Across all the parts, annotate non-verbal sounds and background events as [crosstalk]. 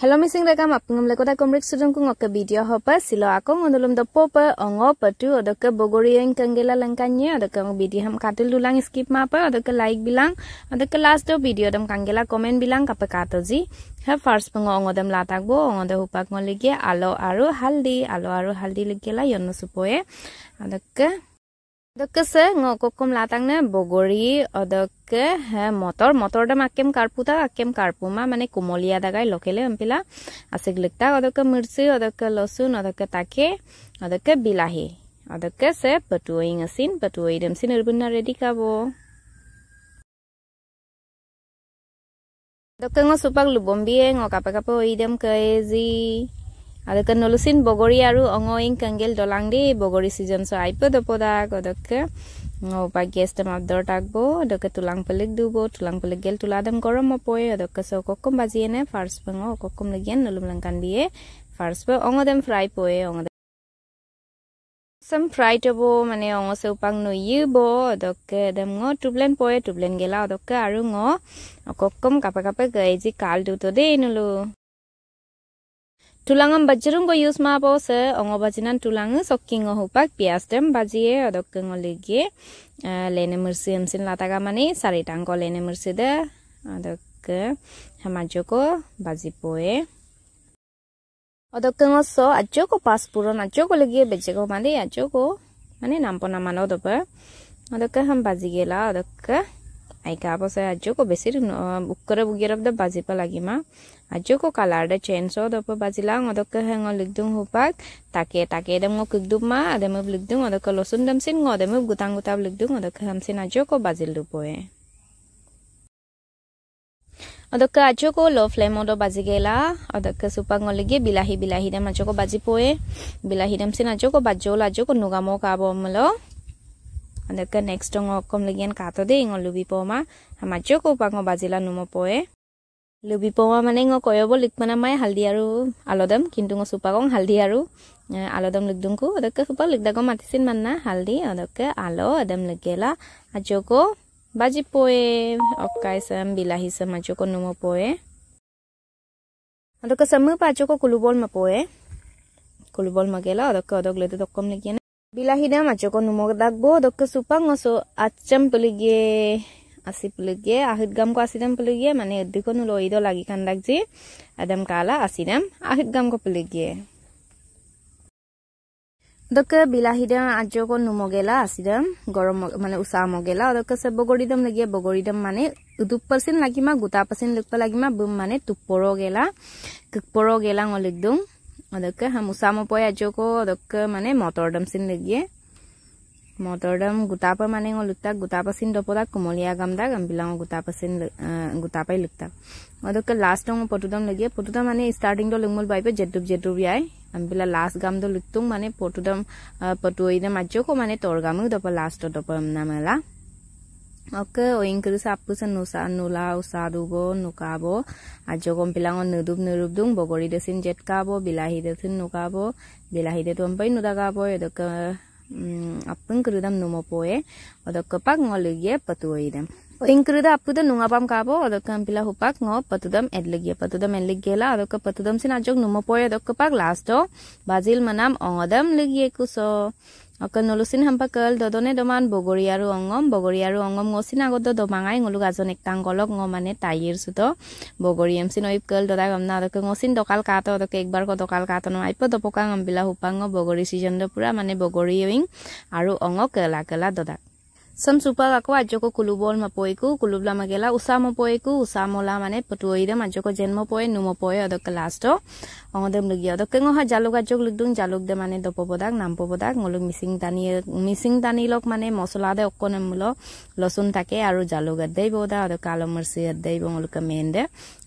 Hello missing rakam apungam lekota komrik sudung kung oke video hopa silo aku ngundulum the popa ongo petu odoke bogori yang kenggela langkanya odoke ng video ham katil dulang skip mapa odoke like bilang odoke last do video dam kenggela komen bilang kape kato zi ha fars pungo ongo dam latak bo ongo de hupak ngoligia alo aru haldi alo aru haldi lekela yono supoe odoke ಅದಕ್ಕೆ ಸ ಕೊಕ್ಕುಮ್ ಲಾತಾಂಗ್ನೆ ಬೊಗೊಳಿ ಅದಕ್ಕೆ ಮತರ್ ಮತರ್ ಡಮ್ ಅಕ್ಕೆಮ್ ಕಾರ್ಪುತ ಅಕ್ಕೆಮ್ ಕಾರ್ಪುಮಾ ಮನೆ ಕುಮಲಿಯಾ ದಾಗಾಯ್ ಲೊಕೆಲೆ ಅಂಪಿಲ ಅಸಿಗ್ಲಿಕ್ತಾ ಅದಕ್ಕೆ ಮಿರ್ಚಿ ಅದಕ್ಕೆ ಲಸುನ್ ಅದಕ್ಕೆ ತಾಕೆ ಅದಕ್ಕೆ ಬಿಲಾಹಿ ಅದಕ್ಕೆ ಸೆ ಪಟುವಯಿಂಗ್ ಅಸಿನ್ ಪಟುವಯಿ ಡಮ್ಸಿನ್ ಇರ್ಬನ್ನ ರೆಡಿ ಕಾಬೋ ಅದಕ್ಕೆ ಸುಪಾಗ್ ಲುಬೊಂಬಿ ಹೆಂಗ್ ಕಾಪ ಕಾಪ ಒಯ್ದಮ್ ಕೈಜಿ ಅದಕ್ಕೆ ನುಲುಸಿನ ಬೊಗೊಳಿ ಯಾರು ಅಂಗೋಯಿಂಗ್ ಕಂಗೇಲ್ ಡೊಲಾಂಗ್ಡಿ ಬೊಗೊಳಿ ಸೀಸನ್ ಸೊ ಆಯ್ಪದಪದಾಗ ಅದಕ್ಕೆ ಒಬ್ಬ ಗೆಸ್ಟ್ ಮಾಪ್ ದೊಡ್ಡ ಆಗ್ಬೋ ಅದಕ್ಕೆ ತುಲಾಂಗ್ ಪಲ್ಲಿಗೆ ದೂಬೋ ತುಲಾಂಗ್ ಪಲ್ಲಿಗೆ ಗೆಲ್ ತುಲಾದಂ ಗೊರಂ ಮಪೋಯ್ ಅದಕ್ಕೆ ಸೊ ಕೊಕ್ಕಂ ಬಾಜಿಯೇನೆ ಫಾರ್ಸ್ ಬಂಗ ಕೊಕ್ಕಂ ಲಗಿಯನ್ ನುಲುಮ್ ಲಂಕಂಡಿಯೇ ಫಾರ್ಸ್ ಬಂಗ ಅಂಗದಂ ಫ್ರೈ ಪೋಯ್ ಅಂಗದ ಸಮ್ ಫ್ರೈ ಟೋ ಮನೆ ಅಂಗ ಸೌಪಾಂಗ್ ನುಯ್ಯಬೋ ಅದಕ್ಕೆ ಅದಮ್ ಗೊ ಟುಬ್ಲೆನ್ ಪೋಯ್ ಟುಬ್ಲೆನ್ ಗೆಲ ಅದಕ್ಕೆ ಅರು ಗೊ ಕೊಕ್ಕಂ ಕಪ ಕಪ ಗೈಜಿ ಕಾಲ್ ದೂತದೆ ನುಲು টুলাঙম বাজ্জরুম গো ইউজ মা পাওস অঙ্গ বাজিনান টুলাঙ সকিং হোপাক পিয়াজ টেম বাজিয়ে অদকিং লিগে লেনে মির্সি এমসিন লাতাগা মানে সারিটাং ক লেনে মির্সি দে অদক হামাজ্য ক বাজি পোয়ে অদকিং স আজ্য ক পাস পুরন আজ্য ক লিগে বেজে ক মানে আজ্য ক মানে নাম পনা মান অদপ অদক হাম বাজি গেলা অদক আইকা পছে আজ্যক বেছি উকরে বুগির অব বাজিব লাগিমা আজ্যক কালার ডে চেঞ্জ অদপ বাজিলাম অদক হেঙ লিখদুম হুপাক তাকে তাকে দেম কিকদুম মা আদেম লিখদুম অদক লসুন দেমসিন গ দেম গুতাং গুতাব লিখদুম অদক হামসিন আজ্যক বাজিল দুপয়ে অদক আজ্যক লো ফ্লেম অদ বাজি গেলা অদক সুপাং লিগে বিলাহি বিলাহি দেম আজ্যক বাজি পয়ে বিলাহি দেমসিন আজ্যক বাজ্যল আজ্যক নুগামক আবমল andaka next ong okom legian kato de ingo lubi poma hama joko pango bajila numo poe lubi poma mane ngo koyo likmana mai haldi aru alodam kintu ngo supakong haldi aru alodam lukdungku. adaka supak likdago matisin manna haldi adaka alo adam legela ajoko baji poe okkaisam bilahisam ajoko numo poe ಅದಕ್ಕೆ ಸಮ್ಮ ಪಾಚೋಕೋ ಕುಲುಬೋಲ್ ಮಪೋಯೆ ಕುಲುಬೋಲ್ gela. ಅದಕ್ಕೆ ಅದಕ್ಕೆ ಲೆದು ದೊಕ್ಕೊಮ್ ಲೆಗಿಯನ বিলাহী দাম আছো নমক দাগ বহুতকে চুপাং আছো আচাম পলিগিয়ে আছি পলিগিয়ে আহিত গাম কো আছিলাম পলিগিয়ে মানে দেখো লৈ দ লাগি কান দাগ যে একদম কালা আছি দাম আহিত গাম কো পলিগিয়ে অদকে বিলাহী দাম আজও কো নুমগেলা আছি দাম গরম মানে উষা মগেলা অদকে সে বগরি দাম লাগিয়ে বগরি দাম মানে উদুপ পাসিন লাগিমা গোটা পাসিন লিখবা লাগিমা বুম মানে তুপর গেলা কুপর গেলা অলিক અધકે મુસામો પોયા જોકધકે મને મટર ડમસિન લગીએ મટર ડમ ગુતા પર મને ઓલુતા ગુતા પાસિન દોપરા કોમલિયા ગામદા ગામ બિલાંગ ગુતા પાસિન ગુતા પર લુક્તા અધકે લાસ્ટમ પોટુ ડમ લગીએ પોટુ ડમ મને સ્ટાર્ટિંગ તો લંગમલ બાઈપે જેટુક જેટુ રીય આમ બિલા લાસ્ટ ગામ દો લુક્તું મને પોટુ ડમ પોટુ એને માજકો મને તોર ગામ દો પર લાસ્ટ તો પર નામેલા Oke, okay, oing kudu sapu sen nusa nula usa dugo nukabo. Ajo kom pilango nudub nurub dung bogori desin jet kabo bilahi desin nukabo bilahi de tuan pai nuda kabo yodo ke apung kudu dam numo poe odo ke pak ngol lege patu oi dam. Oing kudu dam apu dam nunga pam kabo odo ke pila hupak ngo patu dam ed lege patu dam ed lege la odo ke patu dam sin ajo numo poe odo ke pak lasto bazil manam ongodam lege kuso. অকল নলুচিন হাম্পা কল দদনে দমান বগৰী আৰু অংগম বগৰী আৰু অংগম গচিন আগত দমাঙাই গলোক আজন একাংগলক ঙ মানে তাইৰ চুত বগৰী এমচিন ঐ কল দদা গম না অদকে অচিন দকাল কাত অদকে একবাৰ ক দকাল কাত ন আইপ দপকা গমবিলা হুপাঙ বগৰী শ্ৰীচন্দ্ৰ পুৰা মানে বগৰী ৱিং আৰু অং কেলা কেলা দদা চম চুপা কাকো আজ্যক কুলুবল মাপয়েকু কুলুবলা মাগেলা উসা মপয়েকু উসা মলা মানে পটুয়ে দাম আজ্যক জেন্ম পয়ে নুম পয়ে অদক লাস্ট অঁদেম লগি আৰু কেং হয় জালুক আজক লিখদং জালুক দে মানে দপবদাক নাম পবদাক মোলক মিচিং দানি মিচিং দানি লোক মানে মচলা দে অকণ মোল লচুন থাকে আৰু জালুক আদাই বদা আৰু কালো মিৰ্চি আদাই মোলোকে মেইন দে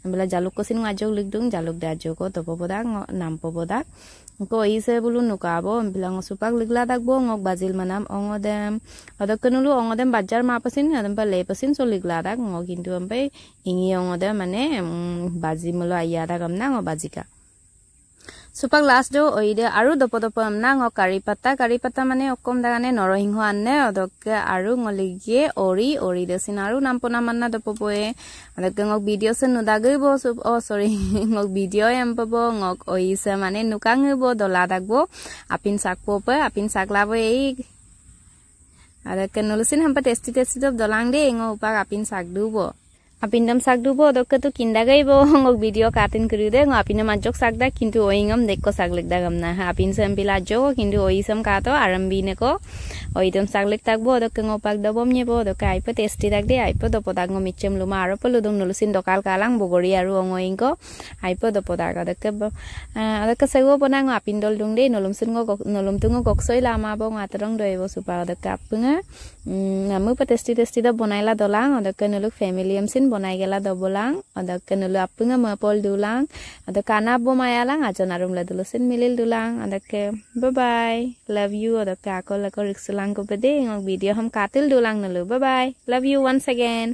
বোলে জালুক কচিন আজক লিখদং জালুক দে আজক দপবদাক নাম পবদাক কৈছে বোলো নোকাব এইবিলাক চুপাক লিগলা থাকব অঙক বাজিল মানাম অঙদেম অদকেনলো অঙদেম বাজাৰ মা পাচিন এদমপা লে পাচিন চ লিগলা থাক অঙ কিন্তু এম্পাই ইঙি অঙদে মানে বাজি মোলো আইয়া থাকাম না অ বাজিকা চুপাক লাষ্ট দেও অই দে আৰু দপ দপ নাং অ কাৰী পাতা কাৰী পাতা মানে অকম দাগানে নৰসিংহ আনে অদকে আৰু মলিগে অৰি অৰি দে আৰু নাম পোনা মান্না দপ পয়ে অদকে মোক ভিডিঅ' চে নুদাগিব চৰি মক [laughs] ভিডিঅ' এম পাব মক অই চে মানে নোকাঙিব দলা দাগব আপিন চাক পোৱা পয়ে আপিন চাক লাব এই আৰু কেনলচিন হেম্পা টেষ্টি টেষ্টি দব দলাং দেই এঙ উপাক আপিন চাক দিব apinnam sagdubo ketu tu kindagaibo ngok video katin kriude ngo apinam ajok sagda kintu oingam dekko saglek dagamna apin sam pila ajok kintu oisam kato arambi neko oidam saglek takbo dokka ngo pak dabom nyebo dokka aipo testi takde aipo dopo tak ngo michem luma aro polo dong nulusin dokal kalang bogori aru ngo ingo aipo ke tak dokka dokka sago pona ngo apin dol dong de nolum sun ngo nolum tungo goksoi lama bo ngo atarong doibo supa dokka punga ngamu pa testi testi da bonaila dolang dokka nuluk family am sin বনাই গেলা দবলাং আদকে নলু আপুঙা মপল দুলাং আদ কানা বমায়ালাং আজন আরুম লাদুলো scene মিলিল দুলাং আদকে বাই bye love U আদকে আকল আকল রিক্সুলাং কোপে দে ভিডিও হম কাতিল দুলাং নলু bye bye love you once again